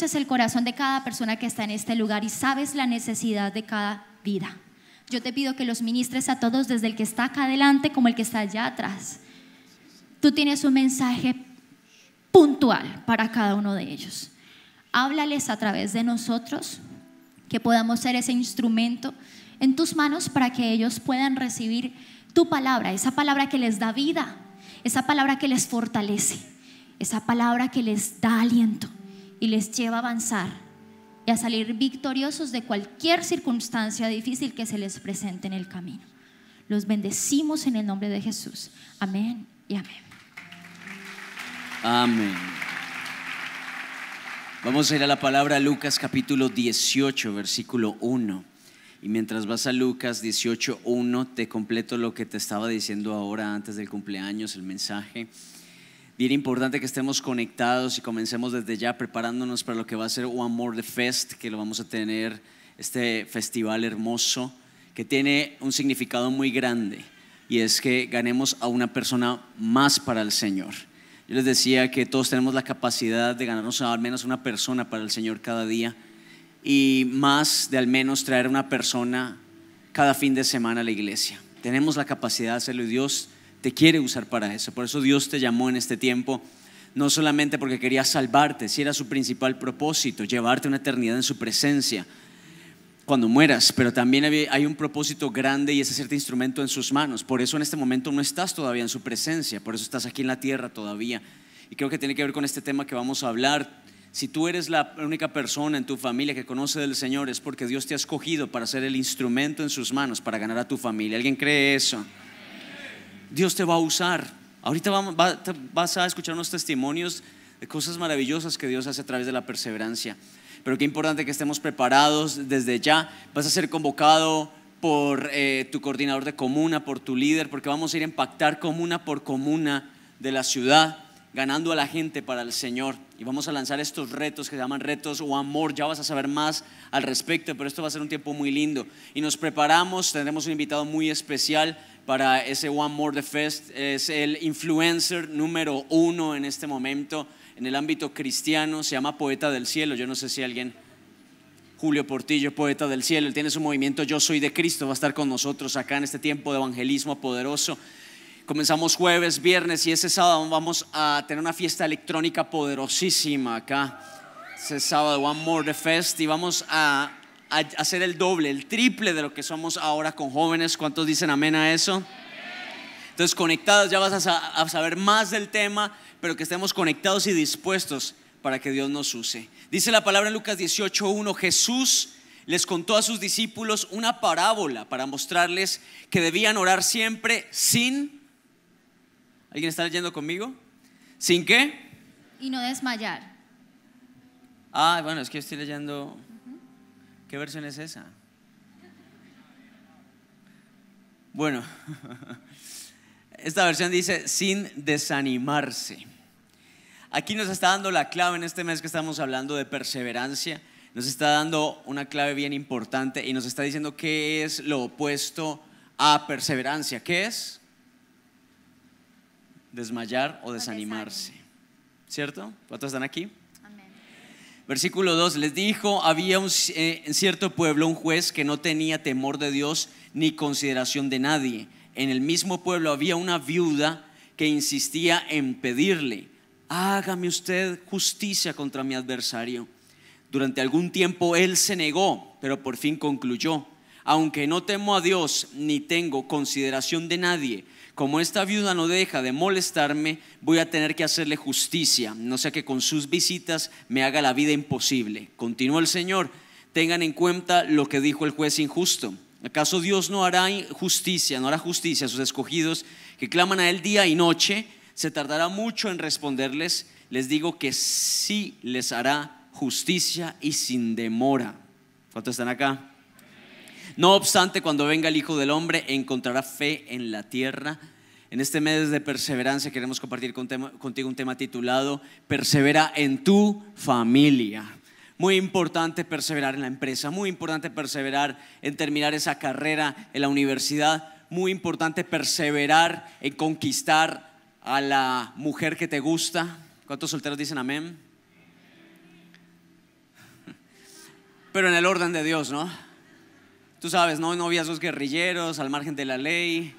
es el corazón de cada persona que está en este lugar y sabes la necesidad de cada vida. Yo te pido que los ministres a todos, desde el que está acá adelante como el que está allá atrás. Tú tienes un mensaje puntual para cada uno de ellos. Háblales a través de nosotros, que podamos ser ese instrumento en tus manos para que ellos puedan recibir tu palabra, esa palabra que les da vida, esa palabra que les fortalece, esa palabra que les da aliento y les lleva a avanzar y a salir victoriosos de cualquier circunstancia difícil que se les presente en el camino. Los bendecimos en el nombre de Jesús. Amén y amén. Amén. Vamos a ir a la palabra Lucas capítulo 18, versículo 1. Y mientras vas a Lucas 18, 1, te completo lo que te estaba diciendo ahora antes del cumpleaños, el mensaje bien importante que estemos conectados y comencemos desde ya preparándonos para lo que va a ser One More The Fest, que lo vamos a tener, este festival hermoso, que tiene un significado muy grande y es que ganemos a una persona más para el Señor. Yo les decía que todos tenemos la capacidad de ganarnos al menos una persona para el Señor cada día y más de al menos traer una persona cada fin de semana a la iglesia. Tenemos la capacidad de hacerlo y Dios te quiere usar para eso. Por eso Dios te llamó en este tiempo, no solamente porque quería salvarte, si era su principal propósito, llevarte una eternidad en su presencia cuando mueras, pero también hay un propósito grande y es hacerte instrumento en sus manos. Por eso en este momento no estás todavía en su presencia, por eso estás aquí en la tierra todavía. Y creo que tiene que ver con este tema que vamos a hablar. Si tú eres la única persona en tu familia que conoce del Señor, es porque Dios te ha escogido para ser el instrumento en sus manos para ganar a tu familia. ¿Alguien cree eso? Dios te va a usar. Ahorita vas a escuchar unos testimonios de cosas maravillosas que Dios hace a través de la perseverancia. Pero qué importante que estemos preparados desde ya. Vas a ser convocado por eh, tu coordinador de comuna, por tu líder, porque vamos a ir a impactar comuna por comuna de la ciudad ganando a la gente para el Señor. Y vamos a lanzar estos retos que se llaman retos o More Ya vas a saber más al respecto, pero esto va a ser un tiempo muy lindo. Y nos preparamos, tendremos un invitado muy especial para ese One More The Fest. Es el influencer número uno en este momento en el ámbito cristiano. Se llama Poeta del Cielo. Yo no sé si alguien... Julio Portillo, poeta del cielo, él tiene su movimiento Yo Soy de Cristo, va a estar con nosotros acá en este tiempo de evangelismo poderoso. Comenzamos jueves, viernes y ese sábado vamos a tener una fiesta electrónica poderosísima acá. Ese sábado, One More The Fest, y vamos a, hacer el doble, el triple de lo que somos ahora con jóvenes. ¿Cuántos dicen amén a eso? Entonces, conectados, ya vas a, saber más del tema, pero que estemos conectados y dispuestos para que Dios nos use. Dice la palabra en Lucas 18:1: Jesús les contó a sus discípulos una parábola para mostrarles que debían orar siempre sin ¿Alguien está leyendo conmigo? ¿Sin qué? Y no desmayar. Ah, bueno, es que estoy leyendo. ¿Qué versión es esa? Bueno, esta versión dice sin desanimarse. Aquí nos está dando la clave en este mes que estamos hablando de perseverancia. Nos está dando una clave bien importante y nos está diciendo qué es lo opuesto a perseverancia. ¿Qué es? desmayar o desanimarse. ¿Cierto? ¿Cuántos están aquí? Versículo 2, les dijo, había eh, en cierto pueblo un juez que no tenía temor de Dios ni consideración de nadie. En el mismo pueblo había una viuda que insistía en pedirle, hágame usted justicia contra mi adversario. Durante algún tiempo él se negó, pero por fin concluyó, aunque no temo a Dios ni tengo consideración de nadie, como esta viuda no deja de molestarme, voy a tener que hacerle justicia, no sea que con sus visitas me haga la vida imposible. Continúa el Señor, tengan en cuenta lo que dijo el juez injusto. ¿Acaso Dios no hará justicia, no hará justicia a sus escogidos que claman a Él día y noche? ¿Se tardará mucho en responderles? Les digo que sí les hará justicia y sin demora. ¿Cuántos están acá? No obstante, cuando venga el Hijo del Hombre, encontrará fe en la tierra. En este mes de perseverancia queremos compartir contigo un tema titulado Persevera en tu familia. Muy importante perseverar en la empresa, muy importante perseverar en terminar esa carrera en la universidad, muy importante perseverar en conquistar a la mujer que te gusta. ¿Cuántos solteros dicen amén? Pero en el orden de Dios, ¿no? tú sabes, no noviazgos guerrilleros, al margen de la ley,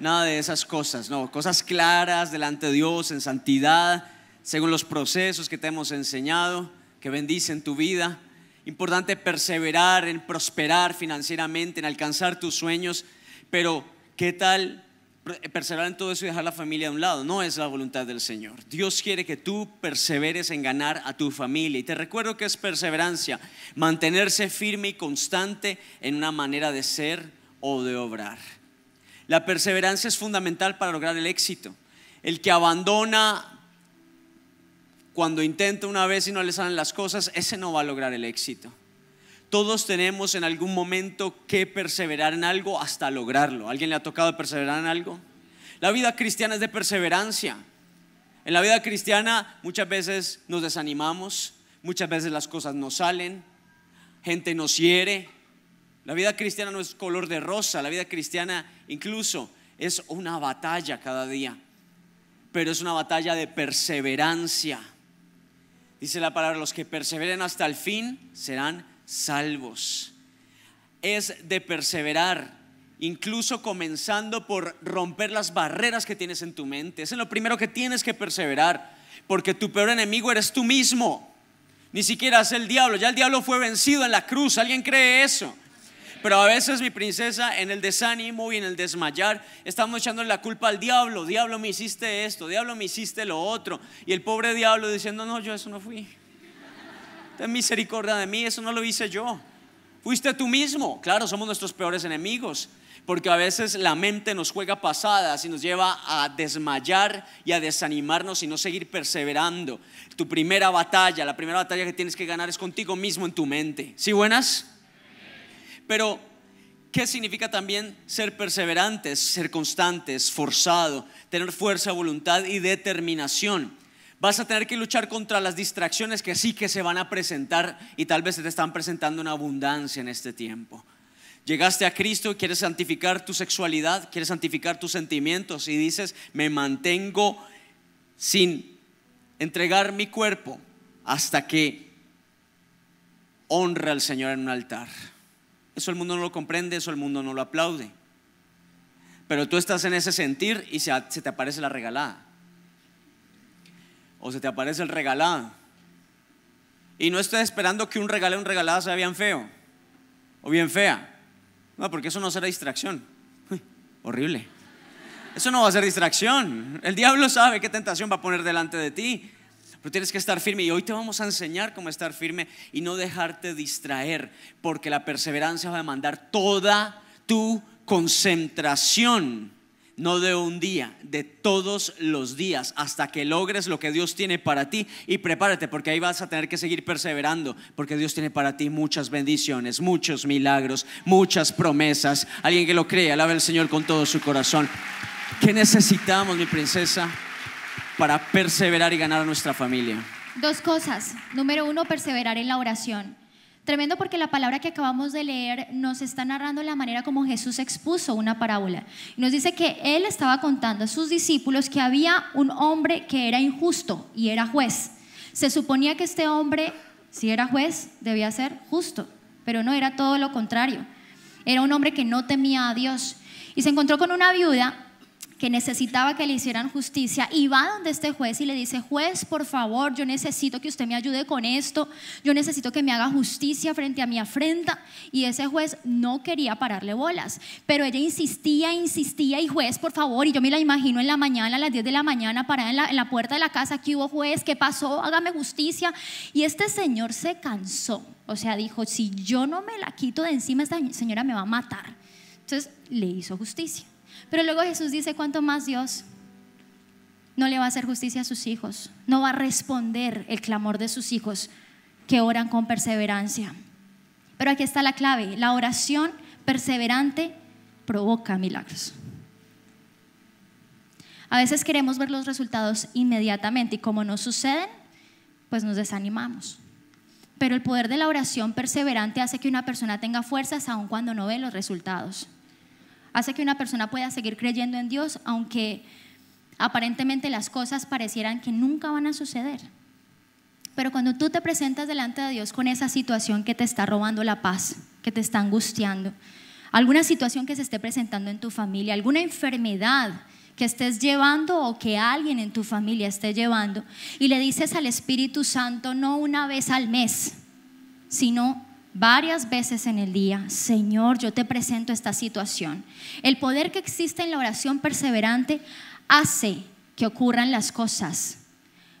nada de esas cosas, no, cosas claras delante de Dios, en santidad, según los procesos que te hemos enseñado, que bendicen tu vida. Importante perseverar en prosperar financieramente, en alcanzar tus sueños, pero ¿qué tal perseverar en todo eso y dejar la familia de un lado. No es la voluntad del Señor. Dios quiere que tú perseveres en ganar a tu familia. Y te recuerdo que es perseverancia, mantenerse firme y constante en una manera de ser o de obrar. La perseverancia es fundamental para lograr el éxito. El que abandona cuando intenta una vez y no le salen las cosas, ese no va a lograr el éxito. Todos tenemos en algún momento que perseverar en algo hasta lograrlo. ¿Alguien le ha tocado perseverar en algo? La vida cristiana es de perseverancia. En la vida cristiana muchas veces nos desanimamos, muchas veces las cosas no salen, gente nos hiere. La vida cristiana no es color de rosa, la vida cristiana incluso es una batalla cada día, pero es una batalla de perseverancia. Dice la palabra, los que perseveren hasta el fin serán salvos. Es de perseverar, incluso comenzando por romper las barreras que tienes en tu mente. Eso es lo primero que tienes que perseverar, porque tu peor enemigo eres tú mismo. Ni siquiera es el diablo, ya el diablo fue vencido en la cruz, ¿alguien cree eso? Pero a veces mi princesa en el desánimo y en el desmayar estamos echando la culpa al diablo, diablo me hiciste esto, diablo me hiciste lo otro. Y el pobre diablo diciendo, no, yo eso no fui ten misericordia de mí, eso no lo hice yo. Fuiste tú mismo. Claro, somos nuestros peores enemigos, porque a veces la mente nos juega pasadas y nos lleva a desmayar y a desanimarnos y no seguir perseverando. Tu primera batalla, la primera batalla que tienes que ganar es contigo mismo en tu mente. ¿Sí, buenas? Pero ¿Qué significa también ser perseverantes, ser constantes, forzado, tener fuerza, voluntad y determinación? Vas a tener que luchar contra las distracciones que sí que se van a presentar y tal vez se te están presentando en abundancia en este tiempo. Llegaste a Cristo, y quieres santificar tu sexualidad, quieres santificar tus sentimientos y dices, me mantengo sin entregar mi cuerpo hasta que honra al Señor en un altar. Eso el mundo no lo comprende, eso el mundo no lo aplaude. Pero tú estás en ese sentir y se te aparece la regalada. O se te aparece el regalado. Y no estés esperando que un regalo un regalado sea bien feo o bien fea. No, porque eso no será distracción. horrible. Eso no va a ser distracción. El diablo sabe qué tentación va a poner delante de ti. Pero tienes que estar firme y hoy te vamos a enseñar cómo estar firme y no dejarte distraer, porque la perseverancia va a demandar toda tu concentración no de un día, de todos los días, hasta que logres lo que Dios tiene para ti. Y prepárate, porque ahí vas a tener que seguir perseverando, porque Dios tiene para ti muchas bendiciones, muchos milagros, muchas promesas. Alguien que lo crea, alabe al Señor con todo su corazón. ¿Qué necesitamos, mi princesa, para perseverar y ganar a nuestra familia? Dos cosas. Número uno, perseverar en la oración. Tremendo porque la palabra que acabamos de leer nos está narrando la manera como Jesús expuso una parábola. Nos dice que él estaba contando a sus discípulos que había un hombre que era injusto y era juez. Se suponía que este hombre, si era juez, debía ser justo, pero no era todo lo contrario. Era un hombre que no temía a Dios y se encontró con una viuda que necesitaba que le hicieran justicia y va donde este juez y le dice, juez, por favor, yo necesito que usted me ayude con esto, yo necesito que me haga justicia frente a mi afrenta. Y ese juez no quería pararle bolas, pero ella insistía, insistía y juez, por favor, y yo me la imagino en la mañana, a las 10 de la mañana, parada en la, en la puerta de la casa, aquí hubo juez, ¿qué pasó? Hágame justicia. Y este señor se cansó, o sea, dijo, si yo no me la quito de encima, esta señora me va a matar. Entonces le hizo justicia. Pero luego Jesús dice, ¿cuánto más Dios? No le va a hacer justicia a sus hijos, no va a responder el clamor de sus hijos que oran con perseverancia. Pero aquí está la clave, la oración perseverante provoca milagros. A veces queremos ver los resultados inmediatamente y como no suceden, pues nos desanimamos. Pero el poder de la oración perseverante hace que una persona tenga fuerzas aun cuando no ve los resultados hace que una persona pueda seguir creyendo en Dios aunque aparentemente las cosas parecieran que nunca van a suceder. Pero cuando tú te presentas delante de Dios con esa situación que te está robando la paz, que te está angustiando, alguna situación que se esté presentando en tu familia, alguna enfermedad que estés llevando o que alguien en tu familia esté llevando, y le dices al Espíritu Santo no una vez al mes, sino varias veces en el día, Señor, yo te presento esta situación. El poder que existe en la oración perseverante hace que ocurran las cosas,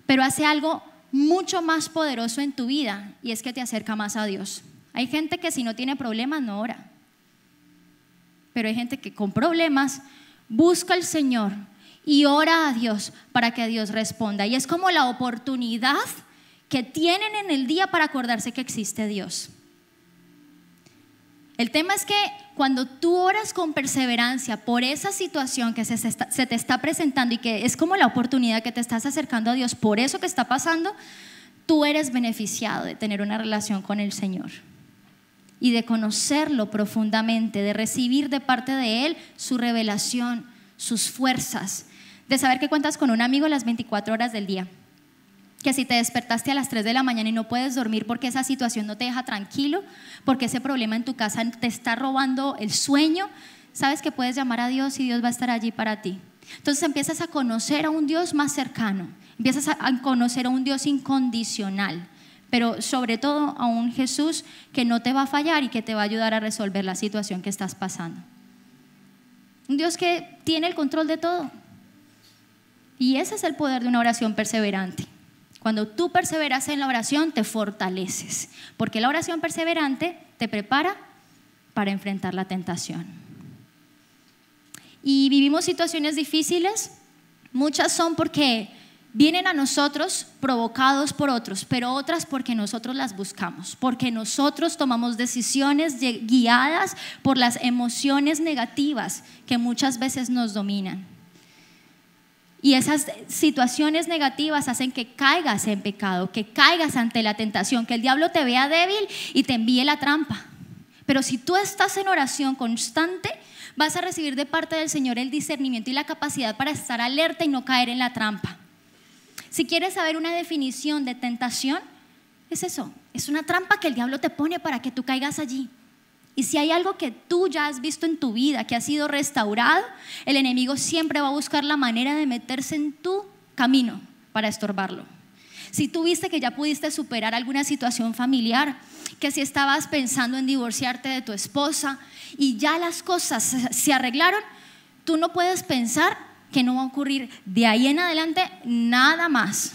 pero hace algo mucho más poderoso en tu vida y es que te acerca más a Dios. Hay gente que si no tiene problemas no ora, pero hay gente que con problemas busca al Señor y ora a Dios para que Dios responda. Y es como la oportunidad que tienen en el día para acordarse que existe Dios. El tema es que cuando tú oras con perseverancia por esa situación que se, te está presentando y que es como la oportunidad que te estás acercando a Dios por eso que está pasando, tú eres beneficiado de tener una relación con el Señor y de conocerlo profundamente, de recibir de parte de Él su revelación, sus fuerzas, de saber que cuentas con un amigo las 24 horas del día que si te despertaste a las 3 de la mañana y no puedes dormir porque esa situación no te deja tranquilo, porque ese problema en tu casa te está robando el sueño, sabes que puedes llamar a Dios y Dios va a estar allí para ti. Entonces empiezas a conocer a un Dios más cercano, empiezas a conocer a un Dios incondicional, pero sobre todo a un Jesús que no te va a fallar y que te va a ayudar a resolver la situación que estás pasando. Un Dios que tiene el control de todo. Y ese es el poder de una oración perseverante. Cuando tú perseveras en la oración, te fortaleces, porque la oración perseverante te prepara para enfrentar la tentación. Y vivimos situaciones difíciles, muchas son porque vienen a nosotros provocados por otros, pero otras porque nosotros las buscamos, porque nosotros tomamos decisiones guiadas por las emociones negativas que muchas veces nos dominan. Y esas situaciones negativas hacen que caigas en pecado, que caigas ante la tentación, que el diablo te vea débil y te envíe la trampa. Pero si tú estás en oración constante, vas a recibir de parte del Señor el discernimiento y la capacidad para estar alerta y no caer en la trampa. Si quieres saber una definición de tentación, es eso, es una trampa que el diablo te pone para que tú caigas allí. Y si hay algo que tú ya has visto en tu vida que ha sido restaurado, el enemigo siempre va a buscar la manera de meterse en tu camino para estorbarlo. Si tú viste que ya pudiste superar alguna situación familiar, que si estabas pensando en divorciarte de tu esposa y ya las cosas se arreglaron, tú no puedes pensar que no va a ocurrir de ahí en adelante nada más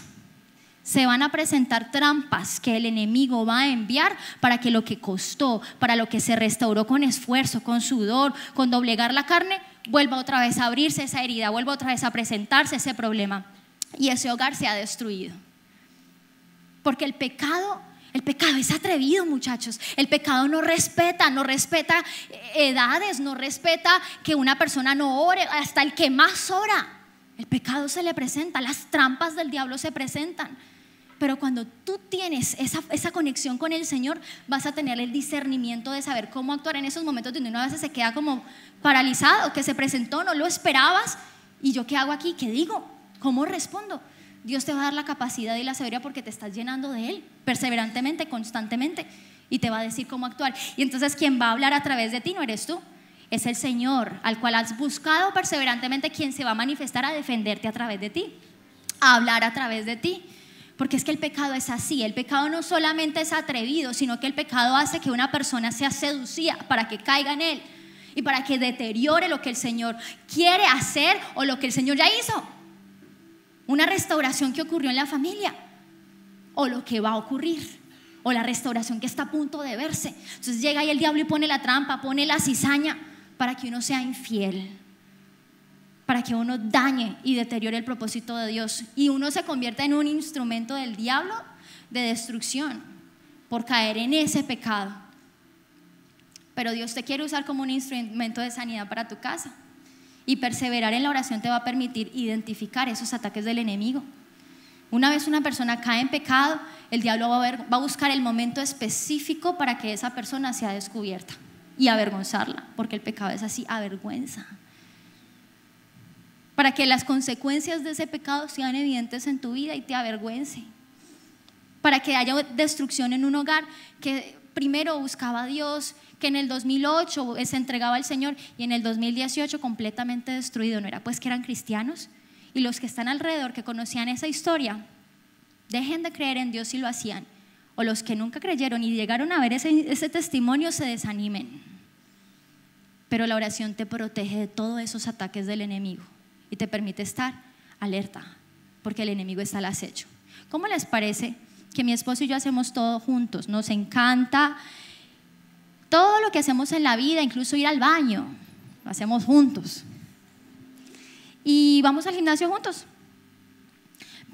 se van a presentar trampas que el enemigo va a enviar para que lo que costó, para lo que se restauró con esfuerzo, con sudor, con doblegar la carne, vuelva otra vez a abrirse esa herida, vuelva otra vez a presentarse ese problema y ese hogar se ha destruido. Porque el pecado el pecado es atrevido, muchachos. El pecado no respeta, no respeta edades, no respeta que una persona no ore, hasta el que más ora. El pecado se le presenta, las trampas del diablo se presentan. Pero cuando tú tienes esa, conexión con el Señor, vas a tener el discernimiento de saber cómo actuar en esos momentos donde uno a veces se queda como paralizado, que se presentó, no lo esperabas. ¿Y yo qué hago aquí? ¿Qué digo? ¿Cómo respondo? Dios te va a dar la capacidad y la sabiduría porque te estás llenando de Él perseverantemente, constantemente, y te va a decir cómo actuar. Y entonces quien va a hablar a través de ti no eres tú, es el Señor, al cual has buscado perseverantemente, quien se va a manifestar a defenderte a través de ti, a hablar a través de ti. Porque es que el pecado es así. El pecado no solamente es atrevido, sino que el pecado hace que una persona sea seducida para que caiga en él y para que deteriore lo que el Señor quiere hacer o lo que el Señor ya hizo. Una restauración que ocurrió en la familia o lo que va a ocurrir o la restauración que está a punto de verse. Entonces llega ahí el diablo y pone la trampa, pone la cizaña para que uno sea infiel para que uno dañe y deteriore el propósito de Dios y uno se convierta en un instrumento del diablo de destrucción por caer en ese pecado. Pero Dios te quiere usar como un instrumento de sanidad para tu casa y perseverar en la oración te va a permitir identificar esos ataques del enemigo. Una vez una persona cae en pecado, el diablo va a, buscar el momento específico para que esa persona sea descubierta y avergonzarla, porque el pecado es así, avergüenza para que las consecuencias de ese pecado sean evidentes en tu vida y te avergüence, para que haya destrucción en un hogar que primero buscaba a Dios, que en el 2008 se entregaba al Señor y en el 2018 completamente destruido. No era pues que eran cristianos y los que están alrededor que conocían esa historia, dejen de creer en Dios si lo hacían, o los que nunca creyeron y llegaron a ver ese, ese testimonio se desanimen. Pero la oración te protege de todos esos ataques del enemigo y te permite estar alerta, porque el enemigo está al acecho. ¿Cómo les parece que mi esposo y yo hacemos todo juntos? Nos encanta todo lo que hacemos en la vida, incluso ir al baño, lo hacemos juntos. Y vamos al gimnasio juntos.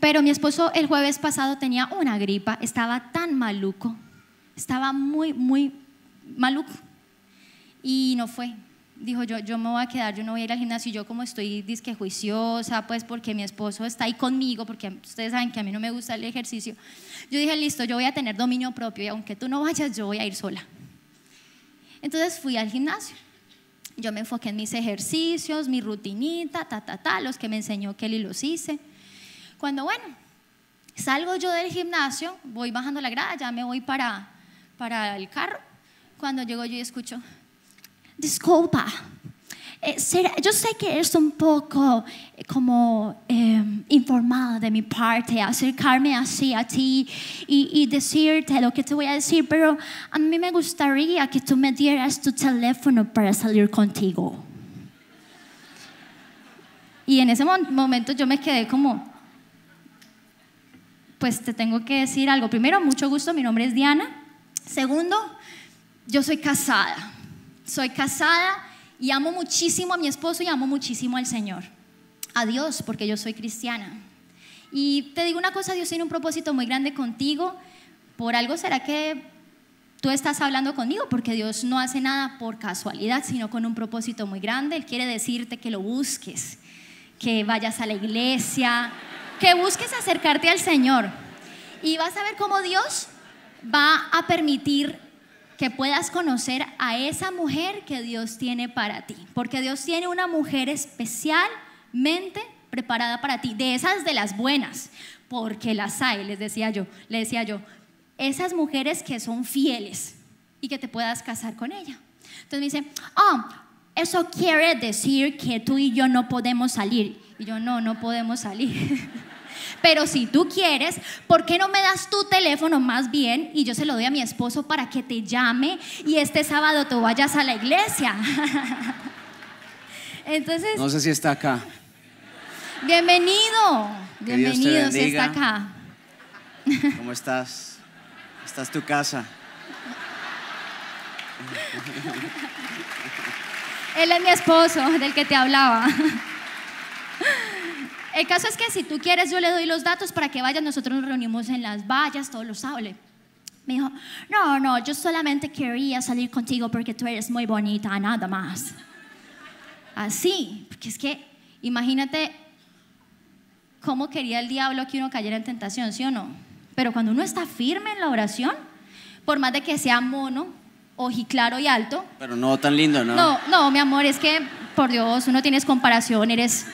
Pero mi esposo el jueves pasado tenía una gripa, estaba tan maluco, estaba muy, muy maluco y no fue dijo, yo, yo me voy a quedar, yo no voy a ir al gimnasio, yo como estoy disque juiciosa, pues porque mi esposo está ahí conmigo, porque ustedes saben que a mí no me gusta el ejercicio, yo dije, listo, yo voy a tener dominio propio y aunque tú no vayas, yo voy a ir sola. Entonces fui al gimnasio. Yo me enfoqué en mis ejercicios, mi rutinita, ta, ta, ta, los que me enseñó Kelly los hice. Cuando, bueno, salgo yo del gimnasio, voy bajando la grada, ya me voy para, para el carro. Cuando llego yo y escucho, disculpa. Eh, yo sé que es un poco eh, como em, informado informal de mi parte acercarme así a ti y, decirte lo que te voy a decir, pero a mí me gustaría que tú me dieras tu teléfono para salir contigo. Y en ese momento yo me quedé como, pues te tengo que decir algo. Primero, mucho gusto, mi nombre es Diana. Segundo, yo soy casada soy casada y amo muchísimo a mi esposo y amo muchísimo al Señor, a Dios, porque yo soy cristiana. Y te digo una cosa, Dios tiene un propósito muy grande contigo, por algo será que tú estás hablando conmigo, porque Dios no hace nada por casualidad, sino con un propósito muy grande. Él quiere decirte que lo busques, que vayas a la iglesia, que busques acercarte al Señor. Y vas a ver cómo Dios va a permitir que puedas conocer a esa mujer que Dios tiene para ti, porque Dios tiene una mujer especialmente preparada para ti, de esas de las buenas, porque las hay, les decía yo, le decía yo, esas mujeres que son fieles y que te puedas casar con ella. Entonces me dice, oh, eso quiere decir que tú y yo no podemos salir. Y yo, no, no podemos salir. pero si tú quieres, ¿por qué no me das tu teléfono más bien y yo se lo doy a mi esposo para que te llame y este sábado tú vayas a la iglesia? Entonces... No sé si está acá. Bienvenido, bienvenido si está acá. ¿Cómo estás? ¿Estás tu casa. Él es mi esposo, del que te hablaba el caso es que si tú quieres, yo le doy los datos para que vayas. Nosotros nos reunimos en las vallas todos los sábados. Me dijo, no, no, yo solamente quería salir contigo porque tú eres muy bonita, nada más. Así, porque es que imagínate cómo quería el diablo que uno cayera en tentación, ¿sí o no? Pero cuando uno está firme en la oración, por más de que sea mono, ojiclaro y alto. Pero no tan lindo, ¿no? No, no, mi amor, es que, por Dios, uno tienes comparación, eres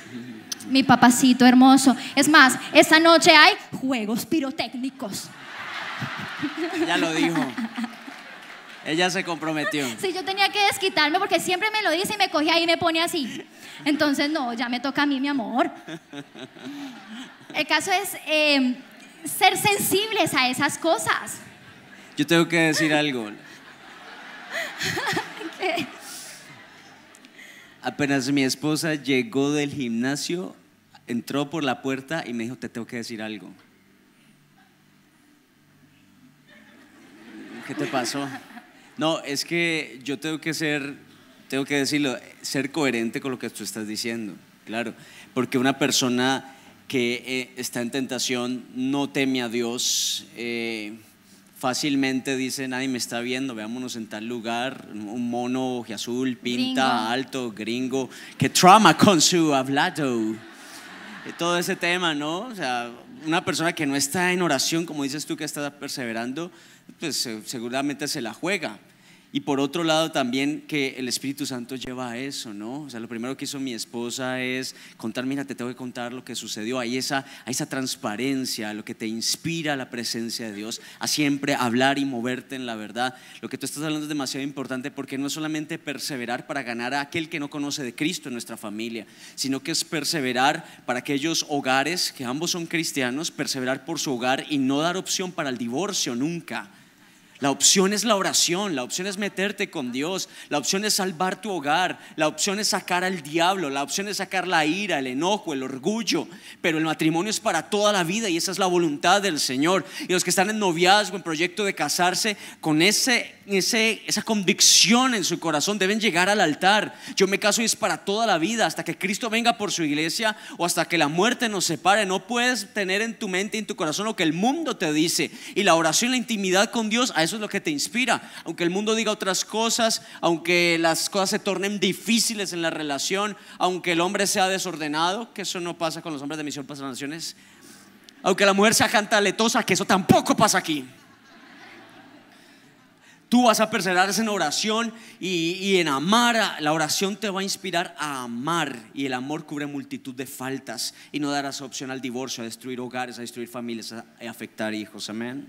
mi papacito hermoso. Es más, esta noche hay juegos pirotécnicos. Ya lo dijo. Ella se comprometió. Sí, yo tenía que desquitarme porque siempre me lo dice y me coge ahí y me pone así. Entonces, no, ya me toca a mí, mi amor. El caso es em, ser sensibles a esas cosas. Yo tengo que decir algo. Apenas mi esposa llegó del gimnasio, entró por la puerta y me dijo, te tengo que decir algo. ¿Qué te pasó? No, es que yo tengo que ser, tengo que decirlo, ser coherente con lo que tú estás diciendo, claro, porque una persona que eh, está en tentación no teme a Dios. Eh, fácilmente dice nadie me está viendo, veámonos en tal lugar, un mono azul pinta, alto, gringo, que trauma con su hablado todo ese tema, ¿no? O sea, una persona que no está en oración, como dices tú, que está perseverando, pues seguramente se la juega. Y por otro lado también que el Espíritu Santo lleva a eso, ¿no? O sea, lo primero que hizo mi esposa es contar, mira, te tengo que contar lo que sucedió. Hay esa, hay esa transparencia, lo que te inspira la presencia de Dios, a siempre hablar y moverte en la verdad. Lo que tú estás hablando es demasiado importante porque no es solamente perseverar para ganar a aquel que no conoce de Cristo en nuestra familia, sino que es perseverar para aquellos hogares, que ambos son cristianos, perseverar por su hogar y no dar opción para el divorcio nunca la opción es la oración, la opción es meterte con Dios, la opción es salvar tu hogar, la opción es sacar al diablo, la opción es sacar la ira, el enojo, el orgullo. Pero el matrimonio es para toda la vida y esa es la voluntad del Señor. Y los que están en noviazgo, en proyecto de casarse, con ese, ese, esa convicción en su corazón deben llegar al altar. Yo me caso y es para toda la vida, hasta que Cristo venga por su iglesia o hasta que la muerte nos separe. No puedes tener en tu mente y en tu corazón lo que el mundo te dice. Y la oración, la intimidad con Dios, eso es lo que te inspira. Aunque el mundo diga otras cosas, aunque las cosas se tornen difíciles en la relación, aunque el hombre sea desordenado, que eso no pasa con los hombres de misión para las naciones, aunque la mujer sea cantaletosa, que eso tampoco pasa aquí. Tú vas a perseverar en oración y, en amar. La oración te va a inspirar a amar y el amor cubre multitud de faltas y no darás opción al divorcio, a destruir hogares, a destruir familias, a, afectar hijos. Amén.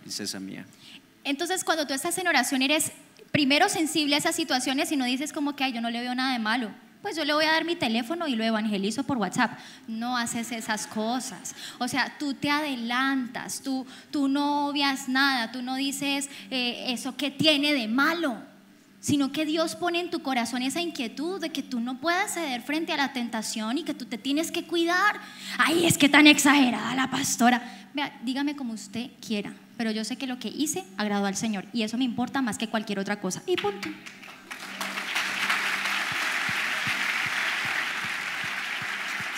Princesa mía. Entonces, cuando tú estás en oración, eres primero sensible a esas situaciones y no dices como que, ay, yo no le veo nada de malo. Pues yo le voy a dar mi teléfono y lo evangelizo por WhatsApp. No haces esas cosas. O sea, tú te adelantas, tú, tú no obvias nada, tú no dices eh, eso que tiene de malo, sino que Dios pone en tu corazón esa inquietud de que tú no puedas ceder frente a la tentación y que tú te tienes que cuidar. Ay, es que tan exagerada la pastora. Vea, dígame como usted quiera pero yo sé que lo que hice agradó al Señor y eso me importa más que cualquier otra cosa. Y punto.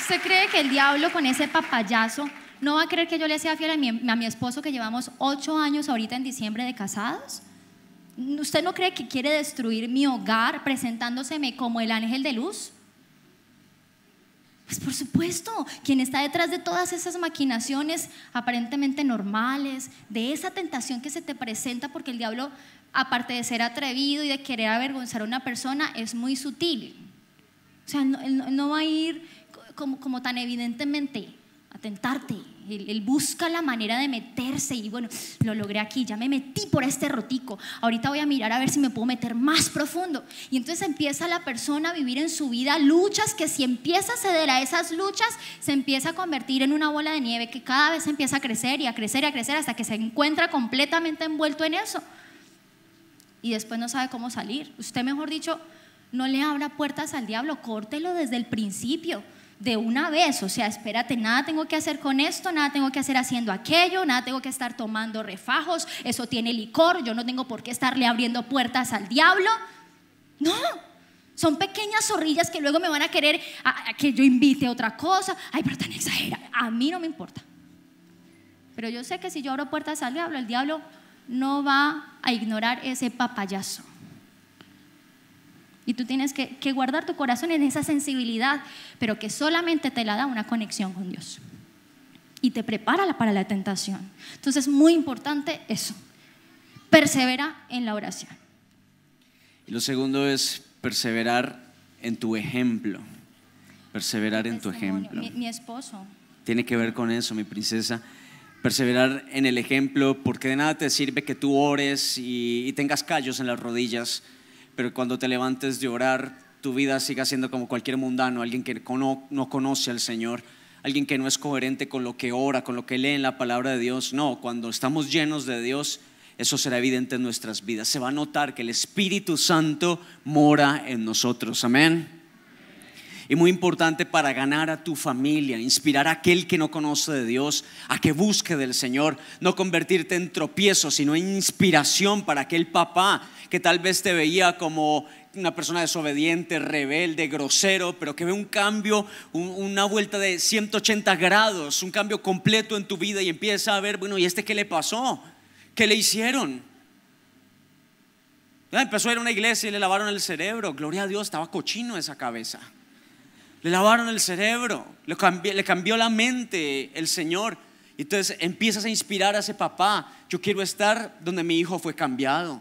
¿Usted cree que el diablo con ese papayazo no va a creer que yo le sea fiel a mi, a mi esposo que llevamos ocho años ahorita en diciembre de casados? ¿Usted no cree que quiere destruir mi hogar presentándoseme como el ángel de luz? Pues por supuesto, quien está detrás de todas esas maquinaciones aparentemente normales, de esa tentación que se te presenta porque el diablo, aparte de ser atrevido y de querer avergonzar a una persona, es muy sutil. O sea, no, va a ir como tan evidentemente a tentarte. Él, busca la manera de meterse y bueno, lo logré aquí, ya me metí por este rotico, ahorita voy a mirar a ver si me puedo meter más profundo. Y entonces empieza la persona a vivir en su vida luchas que si empieza a ceder a esas luchas, se empieza a convertir en una bola de nieve que cada vez empieza a crecer y a crecer y a crecer hasta que se encuentra completamente envuelto en eso. Y después no sabe cómo salir. Usted, mejor dicho, no le abra puertas al diablo, córtelo desde el principio de una vez, o sea, espérate, nada tengo que hacer con esto, nada tengo que hacer haciendo aquello, nada tengo que estar tomando refajos, eso tiene licor, yo no tengo por qué estarle abriendo puertas al diablo. No, son pequeñas zorrillas que luego me van a querer a, que yo invite otra cosa. Ay, pero tan exagera, a mí no me importa. Pero yo sé que si yo abro puertas al diablo, el diablo no va a ignorar ese papayazo. Y tú tienes que, guardar tu corazón en esa sensibilidad, pero que solamente te la da una conexión con Dios. Y te prepara para la tentación. Entonces es muy importante eso. Persevera en la oración. Y lo segundo es perseverar en tu ejemplo. Perseverar en tu ejemplo. Mi, esposo. Tiene que ver con eso, mi princesa perseverar en el ejemplo, porque de nada te sirve que tú ores y, tengas callos en las rodillas pero cuando te levantes de orar, tu vida siga siendo como cualquier mundano, alguien que no, conoce al Señor, alguien que no es coherente con lo que ora, con lo que lee en la palabra de Dios. No, cuando estamos llenos de Dios, eso será evidente en nuestras vidas. Se va a notar que el Espíritu Santo mora en nosotros. Amén y muy importante para ganar a tu familia, inspirar a aquel que no conoce de Dios a que busque del Señor, no convertirte en tropiezo, sino en inspiración para aquel papá que tal vez te veía como una persona desobediente, rebelde, grosero, pero que ve un cambio, una vuelta de 180 grados, un cambio completo en tu vida y empieza a ver, bueno, ¿y este qué le pasó? ¿Qué le hicieron? Ah, empezó a ir a una iglesia y le lavaron el cerebro. Gloria a Dios, estaba cochino esa cabeza. Le lavaron el cerebro, le cambió, la mente el Señor. Y entonces empiezas a inspirar a ese papá. Yo quiero estar donde mi hijo fue cambiado.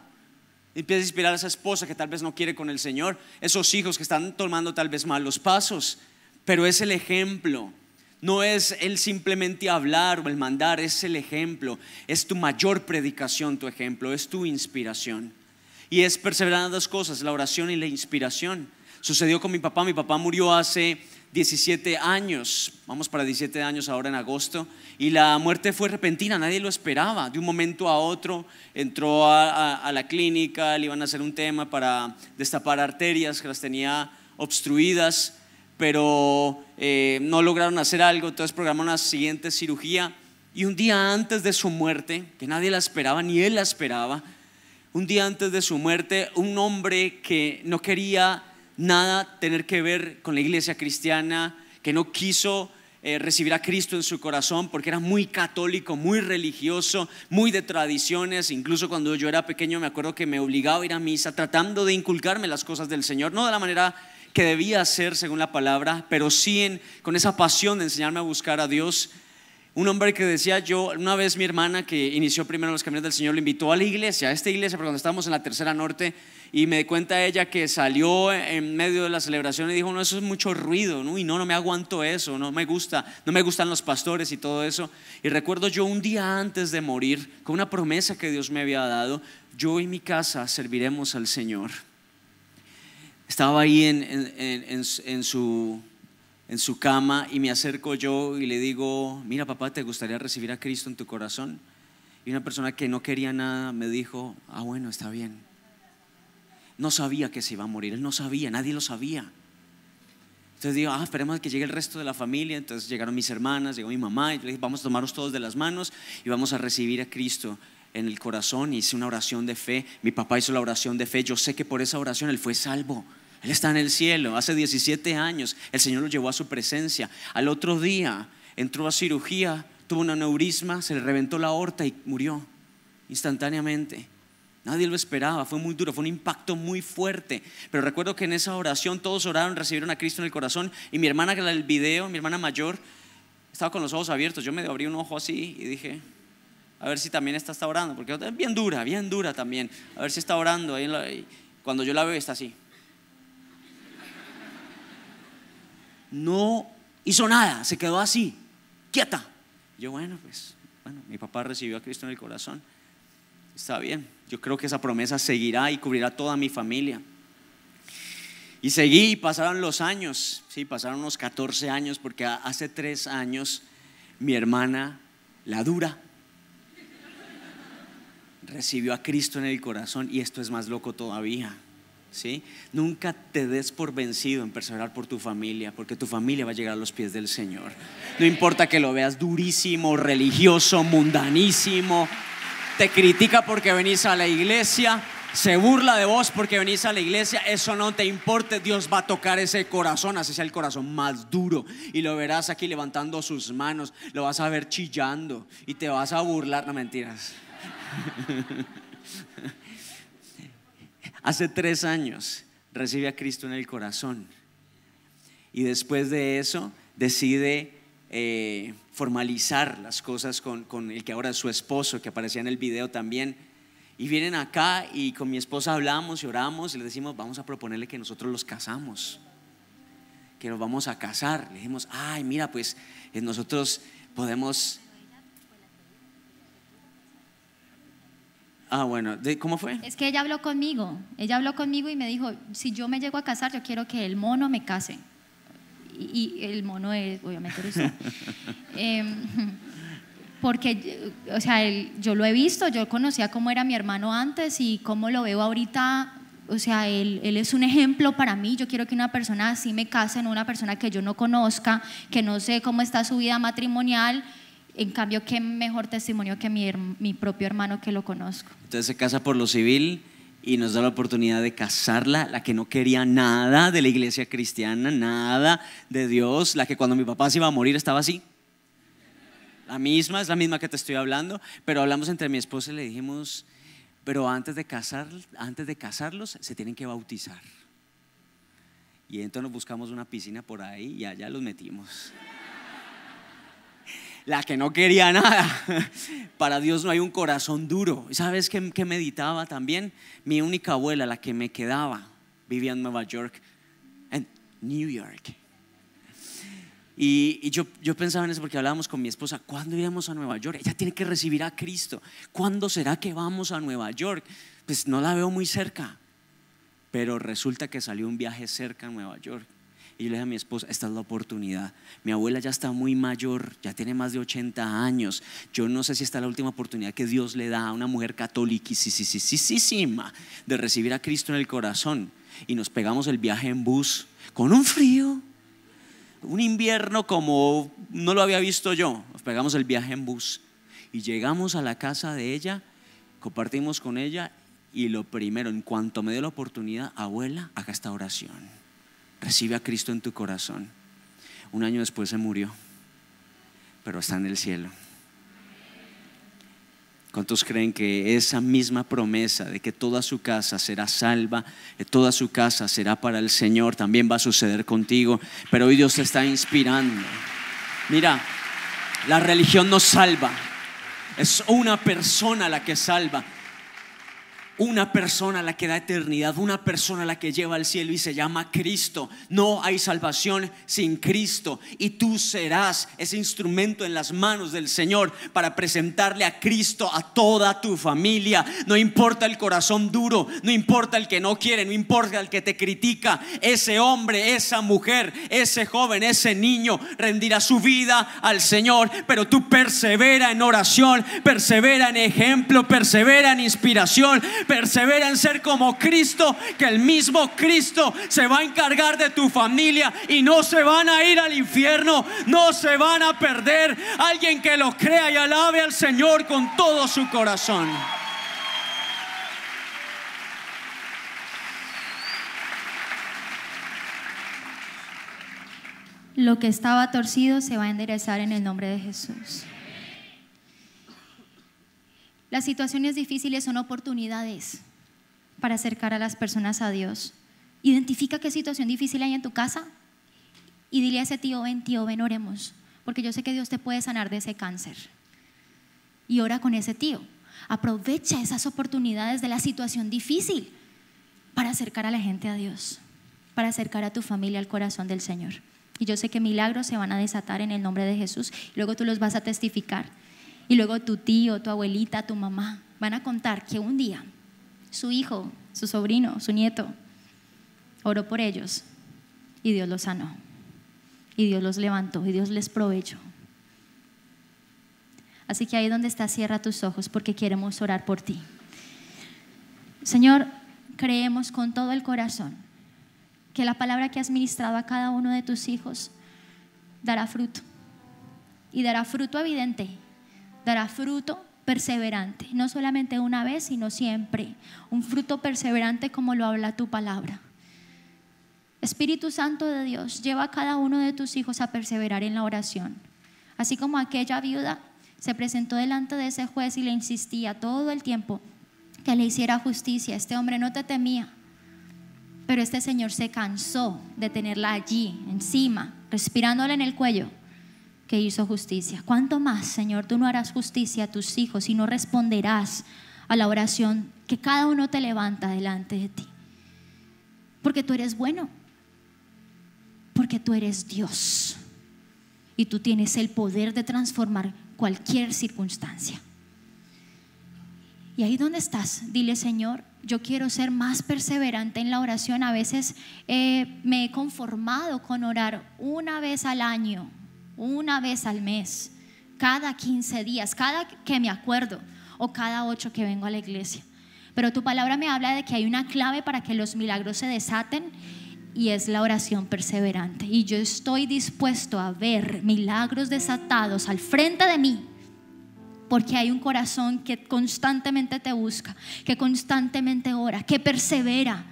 Empiezas a inspirar a esa esposa que tal vez no quiere con el Señor. Esos hijos que están tomando tal vez malos pasos. Pero es el ejemplo. No es el simplemente hablar o el mandar, es el ejemplo. Es tu mayor predicación, tu ejemplo. Es tu inspiración. Y es perseverar en dos cosas, la oración y la inspiración. Sucedió con mi papá, mi papá murió hace 17 años, vamos para 17 años ahora en agosto, y la muerte fue repentina, nadie lo esperaba. De un momento a otro entró a, la clínica, le iban a hacer un tema para destapar arterias que las tenía obstruidas, pero eh, no lograron hacer algo, entonces programaron la siguiente cirugía. Y un día antes de su muerte, que nadie la esperaba, ni él la esperaba, un día antes de su muerte, un hombre que no quería nada tener que ver con la iglesia cristiana, que no quiso eh, recibir a Cristo en su corazón porque era muy católico, muy religioso, muy de tradiciones. Incluso cuando yo era pequeño me acuerdo que me obligaba a ir a misa tratando de inculcarme las cosas del Señor, no de la manera que debía hacer según la palabra, pero sí con esa pasión de enseñarme a buscar a Dios. Un hombre que decía yo, una vez mi hermana que inició primero los caminos del Señor, lo invitó a la iglesia, a esta iglesia, pero cuando estábamos en la tercera norte, y me di cuenta ella que salió en medio de la celebración y dijo, no, eso es mucho ruido, ¿no? y no, no me aguanto eso, no me gusta, no me gustan los pastores y todo eso. Y recuerdo yo un día antes de morir, con una promesa que Dios me había dado, yo y mi casa serviremos al Señor. Estaba ahí en, su en su cama y me acerco yo y le digo, mira papá, ¿te gustaría recibir a Cristo en tu corazón? Y una persona que no quería nada me dijo, ah bueno, está bien no sabía que se iba a morir, él no sabía, nadie lo sabía. Entonces digo, ah, esperemos que llegue el resto de la familia. Entonces llegaron mis hermanas, llegó mi mamá, y le dije, vamos a tomarnos todos de las manos y vamos a recibir a Cristo en el corazón. Hice una oración de fe, mi papá hizo la oración de fe. Yo sé que por esa oración él fue salvo. Él está en el cielo, hace 17 años el Señor lo llevó a su presencia. Al otro día entró a cirugía, tuvo un aneurisma, se le reventó la aorta y murió instantáneamente. Nadie lo esperaba, fue muy duro, fue un impacto muy fuerte. Pero recuerdo que en esa oración todos oraron, recibieron a Cristo en el corazón. Y mi hermana, que el video, mi hermana mayor, estaba con los ojos abiertos. Yo me abrí un ojo así y dije, a ver si también está, está orando, porque es bien dura, bien dura también. A ver si está orando. Ahí cuando yo la veo está así. No hizo nada, se quedó así, quieta. Yo, bueno, pues, bueno, mi papá recibió a Cristo en el corazón. Está bien, yo creo que esa promesa seguirá y cubrirá toda mi familia. Y seguí y pasaron los años, sí, pasaron unos 14 años, porque hace tres años mi hermana, la dura, recibió a Cristo en el corazón y esto es más loco todavía. ¿Sí? Nunca te des por vencido en perseverar por tu familia, porque tu familia va a llegar a los pies del Señor. No importa que lo veas durísimo, religioso, mundanísimo, te critica porque venís a la iglesia, se burla de vos porque venís a la iglesia, eso no te importe, Dios va a tocar ese corazón, así sea el corazón más duro, y lo verás aquí levantando sus manos, lo vas a ver chillando y te vas a burlar, no mentiras. Hace tres años recibe a Cristo en el corazón y después de eso decide eh, formalizar las cosas con, el que ahora es su esposo, que aparecía en el video también. Y vienen acá y con mi esposa hablamos y oramos y le decimos, vamos a proponerle que nosotros los casamos, que los vamos a casar. Le dijimos, ay, mira, pues eh, nosotros podemos... Ah, bueno, ¿cómo fue? Es que ella habló conmigo, ella habló conmigo y me dijo, si yo me llego a casar, yo quiero que el mono me case y, el mono es, obviamente, ruso em, porque, o sea, yo lo he visto, yo conocía cómo era mi hermano antes y cómo lo veo ahorita. O sea, él, él, es un ejemplo para mí. Yo quiero que una persona así me case, en una persona que yo no conozca, que no sé cómo está su vida matrimonial. En cambio, qué mejor testimonio que mi, mi propio hermano que lo conozco. Entonces se casa por lo civil y nos da la oportunidad de casarla, la que no quería nada de la iglesia cristiana, nada de Dios, la que cuando mi papá se iba a morir estaba así. La misma, es la misma que te estoy hablando, pero hablamos entre mi esposa y le dijimos, pero antes de, casar, antes de casarlos se tienen que bautizar. Y entonces nos buscamos una piscina por ahí y allá los metimos la que no quería nada. Para Dios no hay un corazón duro. Y ¿Sabes qué, meditaba también? Mi única abuela, la que me quedaba, vivía en Nueva York, en New York. Y, yo, yo pensaba en eso porque hablábamos con mi esposa, ¿cuándo iremos a Nueva York? Ella tiene que recibir a Cristo. ¿Cuándo será que vamos a Nueva York? Pues no la veo muy cerca. Pero resulta que salió un viaje cerca a Nueva York y yo le dije a mi esposa, esta es la oportunidad. Mi abuela ya está muy mayor, ya tiene más de 80 años. Yo no sé si esta es la última oportunidad que Dios le da a una mujer católica sí, sí, sí, sí sí sí de recibir a Cristo en el corazón. Y nos pegamos el viaje en bus con un frío, un invierno como no lo había visto yo. Nos pegamos el viaje en bus y llegamos a la casa de ella, compartimos con ella y lo primero, en cuanto me dio la oportunidad, abuela, haga esta oración. Recibe a Cristo en tu corazón. Un año después se murió, pero está en el cielo. ¿Cuántos creen que esa misma promesa de que toda su casa será salva, que toda su casa será para el Señor, también va a suceder contigo? Pero hoy Dios te está inspirando. Mira, la religión no salva, es una persona la que salva una persona la que da eternidad, una persona la que lleva al cielo y se llama Cristo. No hay salvación sin Cristo y tú serás ese instrumento en las manos del Señor para presentarle a Cristo a toda tu familia. No importa el corazón duro, no importa el que no quiere, no importa el que te critica, ese hombre, esa mujer, ese joven, ese niño rendirá su vida al Señor, pero tú persevera en oración, persevera en ejemplo, persevera en inspiración, Persevera en ser como Cristo, que el mismo Cristo se va a encargar de tu familia y no se van a ir al infierno, no se van a perder. Alguien que lo crea y alabe al Señor con todo su corazón. Lo que estaba torcido se va a enderezar en el nombre de Jesús. Las situaciones difíciles son oportunidades para acercar a las personas a Dios. Identifica qué situación difícil hay en tu casa y dile a ese tío, ven tío, ven oremos, porque yo sé que Dios te puede sanar de ese cáncer. Y ora con ese tío. Aprovecha esas oportunidades de la situación difícil para acercar a la gente a Dios, para acercar a tu familia al corazón del Señor. Y yo sé que milagros se van a desatar en el nombre de Jesús. Luego tú los vas a testificar. Y luego tu tío, tu abuelita, tu mamá van a contar que un día su hijo, su sobrino, su nieto oró por ellos y Dios los sanó. Y Dios los levantó y Dios les provechó Así que ahí donde está, cierra tus ojos porque queremos orar por ti. Señor, creemos con todo el corazón que la palabra que has ministrado a cada uno de tus hijos dará fruto. Y dará fruto evidente dará fruto perseverante, no solamente una vez, sino siempre. Un fruto perseverante como lo habla tu palabra. Espíritu Santo de Dios, lleva a cada uno de tus hijos a perseverar en la oración. Así como aquella viuda se presentó delante de ese juez y le insistía todo el tiempo que le hiciera justicia. Este hombre no te temía, pero este señor se cansó de tenerla allí, encima, respirándole en el cuello hizo justicia. ¿Cuánto más, Señor, tú no harás justicia a tus hijos y no responderás a la oración que cada uno te levanta delante de ti? Porque tú eres bueno, porque tú eres Dios y tú tienes el poder de transformar cualquier circunstancia. Y ahí donde estás, dile Señor, yo quiero ser más perseverante en la oración. A veces eh, me he conformado con orar una vez al año, una vez al mes, cada 15 días, cada que me acuerdo o cada ocho que vengo a la iglesia. Pero tu palabra me habla de que hay una clave para que los milagros se desaten y es la oración perseverante. Y yo estoy dispuesto a ver milagros desatados al frente de mí porque hay un corazón que constantemente te busca, que constantemente ora, que persevera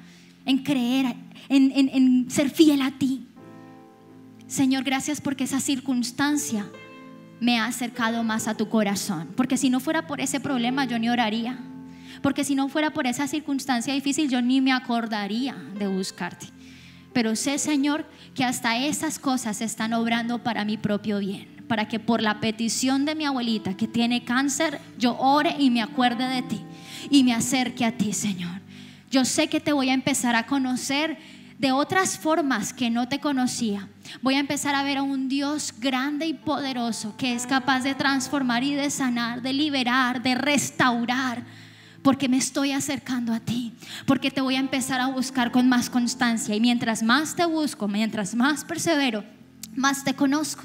en creer, en ser fiel a ti. Señor, gracias porque esa circunstancia me ha acercado más a tu corazón. Porque si no fuera por ese problema, yo ni oraría. Porque si no fuera por esa circunstancia difícil, yo ni me acordaría de buscarte. Pero sé, Señor, que hasta esas cosas están obrando para mi propio bien. Para que por la petición de mi abuelita que tiene cáncer, yo ore y me acuerde de ti. Y me acerque a ti, Señor. Yo sé que te voy a empezar a conocer de otras formas que no te conocía Voy a empezar a ver a un Dios grande y poderoso que es capaz de transformar y de sanar, de liberar, de restaurar porque me estoy acercando a ti, porque te voy a empezar a buscar con más constancia. Y mientras más te busco, mientras más persevero, más te conozco,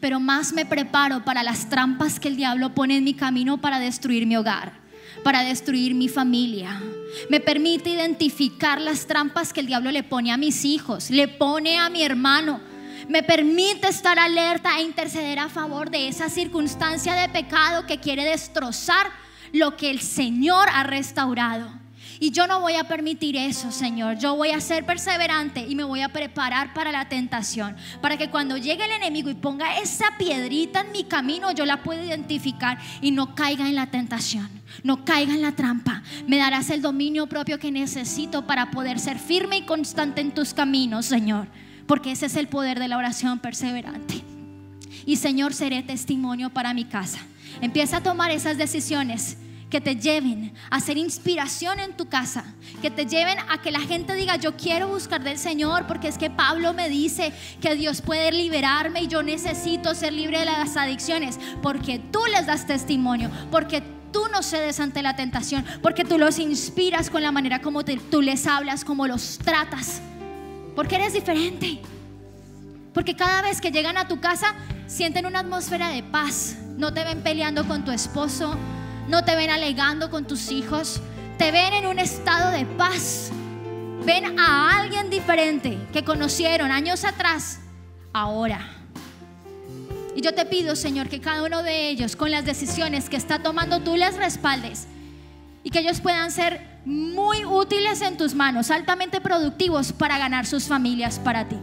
pero más me preparo para las trampas que el diablo pone en mi camino para destruir mi hogar para destruir mi familia. Me permite identificar las trampas que el diablo le pone a mis hijos, le pone a mi hermano, me permite estar alerta e interceder a favor de esa circunstancia de pecado que quiere destrozar lo que el Señor ha restaurado. Y yo no voy a permitir eso, Señor. Yo voy a ser perseverante y me voy a preparar para la tentación. Para que cuando llegue el enemigo y ponga esa piedrita en mi camino, yo la pueda identificar y no caiga en la tentación. No caiga en la trampa. Me darás el dominio propio que necesito para poder ser firme y constante en tus caminos, Señor porque ese es el poder de la oración perseverante. Y Señor, seré testimonio para mi casa. Empieza a tomar esas decisiones que te lleven a ser inspiración en tu casa, que te lleven a que la gente diga, yo quiero buscar del Señor, porque es que Pablo me dice que Dios puede liberarme y yo necesito ser libre de las adicciones, porque tú les das testimonio, porque tú no cedes ante la tentación, porque tú los inspiras con la manera como tú les hablas, como los tratas. Porque eres diferente. Porque cada vez que llegan a tu casa sienten una atmósfera de paz. No te ven peleando con tu esposo, no te ven alegando con tus hijos, te ven en un estado de paz. Ven a alguien diferente que conocieron años atrás, ahora. Y yo te pido, Señor, que cada uno de ellos, con las decisiones que está tomando, tú les respaldes y que ellos puedan ser muy útiles en tus manos, altamente productivos para ganar sus familias para ti,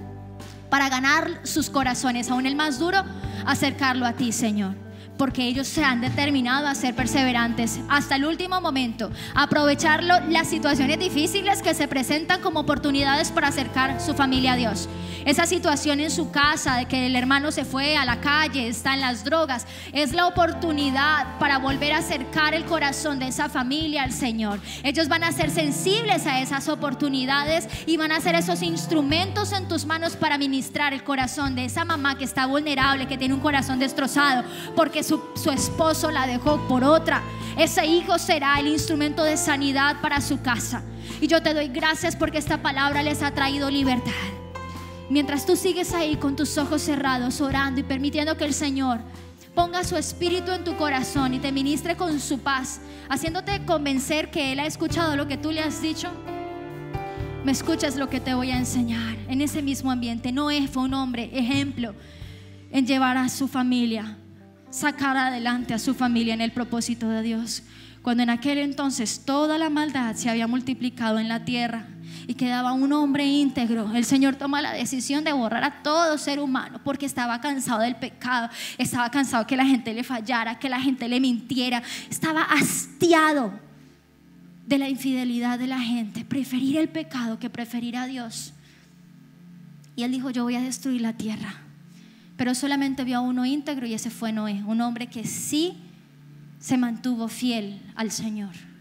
para ganar sus corazones, aún el más duro, acercarlo a ti, Señor porque ellos se han determinado a ser perseverantes hasta el último momento, aprovechar las situaciones difíciles que se presentan como oportunidades para acercar su familia a Dios. Esa situación en su casa, de que el hermano se fue a la calle, está en las drogas, es la oportunidad para volver a acercar el corazón de esa familia al Señor. Ellos van a ser sensibles a esas oportunidades y van a ser esos instrumentos en tus manos para ministrar el corazón de esa mamá que está vulnerable, que tiene un corazón destrozado, porque su, esposo la dejó por otra. Ese hijo será el instrumento de sanidad para su casa. Y yo te doy gracias porque esta palabra les ha traído libertad. Mientras tú sigues ahí con tus ojos cerrados, orando y permitiendo que el Señor ponga su espíritu en tu corazón y te ministre con su paz, haciéndote convencer que Él ha escuchado lo que tú le has dicho, me escuchas lo que te voy a enseñar. En ese mismo ambiente, Noé fue un hombre ejemplo en llevar a su familia sacar adelante a su familia en el propósito de Dios. Cuando en aquel entonces toda la maldad se había multiplicado en la tierra y quedaba un hombre íntegro, el Señor toma la decisión de borrar a todo ser humano porque estaba cansado del pecado, estaba cansado que la gente le fallara, que la gente le mintiera, estaba hastiado de la infidelidad de la gente, preferir el pecado que preferir a Dios. Y él dijo, yo voy a destruir la tierra pero solamente vio a uno íntegro y ese fue Noé, un hombre que sí se mantuvo fiel al Señor.